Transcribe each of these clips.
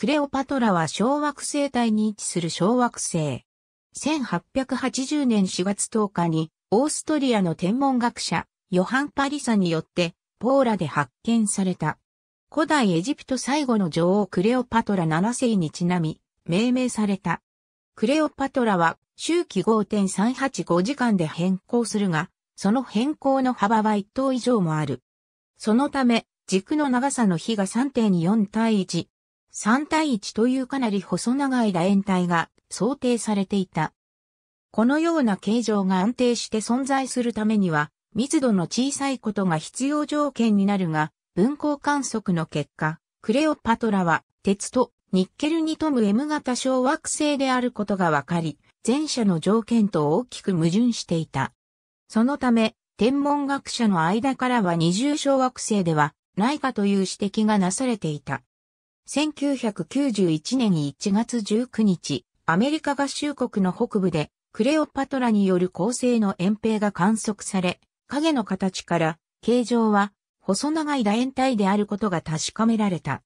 クレオパトラは小惑星帯に位置する小惑星。1880年4月10日に、オーストリアの天文学者、ヨハン・パリサによって、ポーラで発見された。古代エジプト最後の女王クレオパトラ7世にちなみ、命名された。クレオパトラは、周期5.385時間で変更するが、その変更の幅は1等以上もある。そのため、軸の長さの比が3.4対1、3対1というかなり細長い楕円体が想定されていた。このような形状が安定して存在するためには、密度の小さいことが必要条件になるが、分光観測の結果、クレオパトラは鉄とニッケルに富む M 型小惑星であることがわかり、前者の条件と大きく矛盾していた。そのため、天文学者の間からは二重小惑星ではないかという指摘がなされていた。1991年1月19日、アメリカ合衆国の北部で、クレオパトラによる恒星の遠平が観測され、影の形から、形状は、細長い楕円体であることが確かめられた。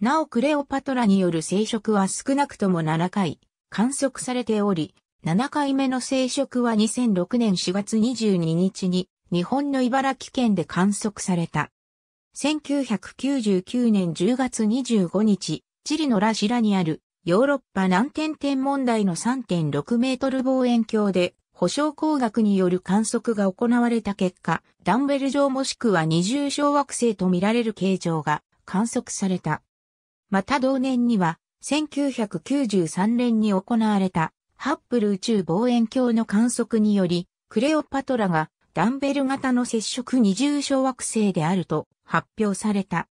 なおクレオパトラによる生殖は少なくとも7回、観測されており、7回目の生殖は2006年4月22日に、日本の茨城県で観測された。1999年10月25日、チリのラシラにあるヨーロッパ南天天問題の3.6メートル望遠鏡で保証工学による観測が行われた結果、ダンベル状もしくは二重小惑星とみられる形状が観測された。また同年には、1993年に行われたハッブル宇宙望遠鏡の観測により、クレオパトラがダンベル型の接触二重小惑星であると発表された。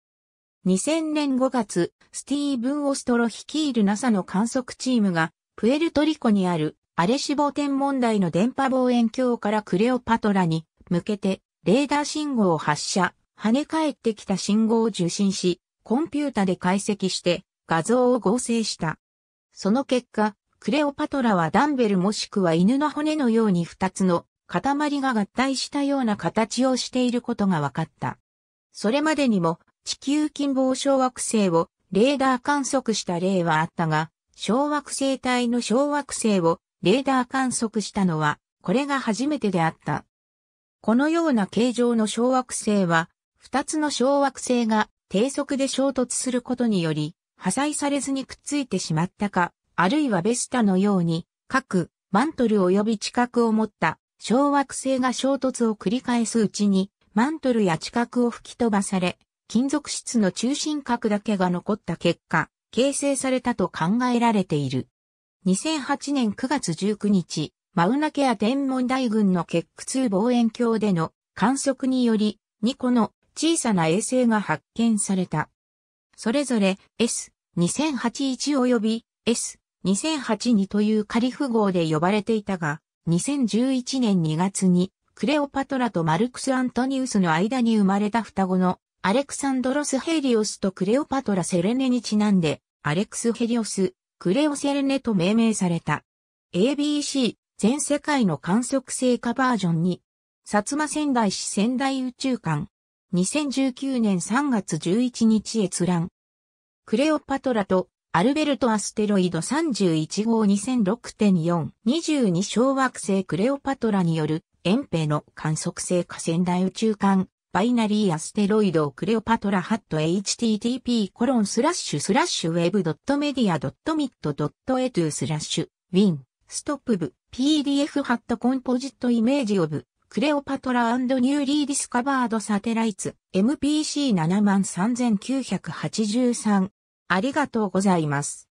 2000年5月、スティーブン・オストロ率いる NASA の観測チームが、プエルトリコにあるアレシボ天問題の電波望遠鏡からクレオパトラに向けてレーダー信号を発射、跳ね返ってきた信号を受信し、コンピュータで解析して画像を合成した。その結果、クレオパトラはダンベルもしくは犬の骨のように2つの塊が合体したような形をしていることが分かった。それまでにも地球近傍小惑星をレーダー観測した例はあったが、小惑星帯の小惑星をレーダー観測したのは、これが初めてであった。このような形状の小惑星は、二つの小惑星が低速で衝突することにより、破砕されずにくっついてしまったか、あるいはベスタのように、各マントル及び地殻を持った小惑星が衝突を繰り返すうちに、マントルや地殻を吹き飛ばされ、金属質の中心核だけが残った結果、形成されたと考えられている。2008年9月19日、マウナケア天文台群の結屈望遠鏡での観測により、2個の小さな衛星が発見された。それぞれ S2081 及び S2082 という仮符号で呼ばれていたが、2011年2月にクレオパトラとマルクス・アントニウスの間に生まれた双子のアレクサンドロス・ヘリオスとクレオパトラ・セレネにちなんでアレクス・ヘリオス、クレオ・セレネと命名された。ABC 全世界の観測成果バージョンに、薩摩仙台市仙台宇宙館2019年3月11日閲覧クレオパトラとアルベルト・アステロイド31号2006.4、22小惑星クレオパトラによる、遠平の観測性火川大宇宙間、バイナリーアステロイドクレオパトラハット http コロンスラッシュスラッシュウェブドットメディアドットミットドットエトゥスラッシュウィンストップ部 PDF ハットコンポジットイメージオブクレオパトラニューリーディスカバードサテライツ MPC73983 ありがとうございます。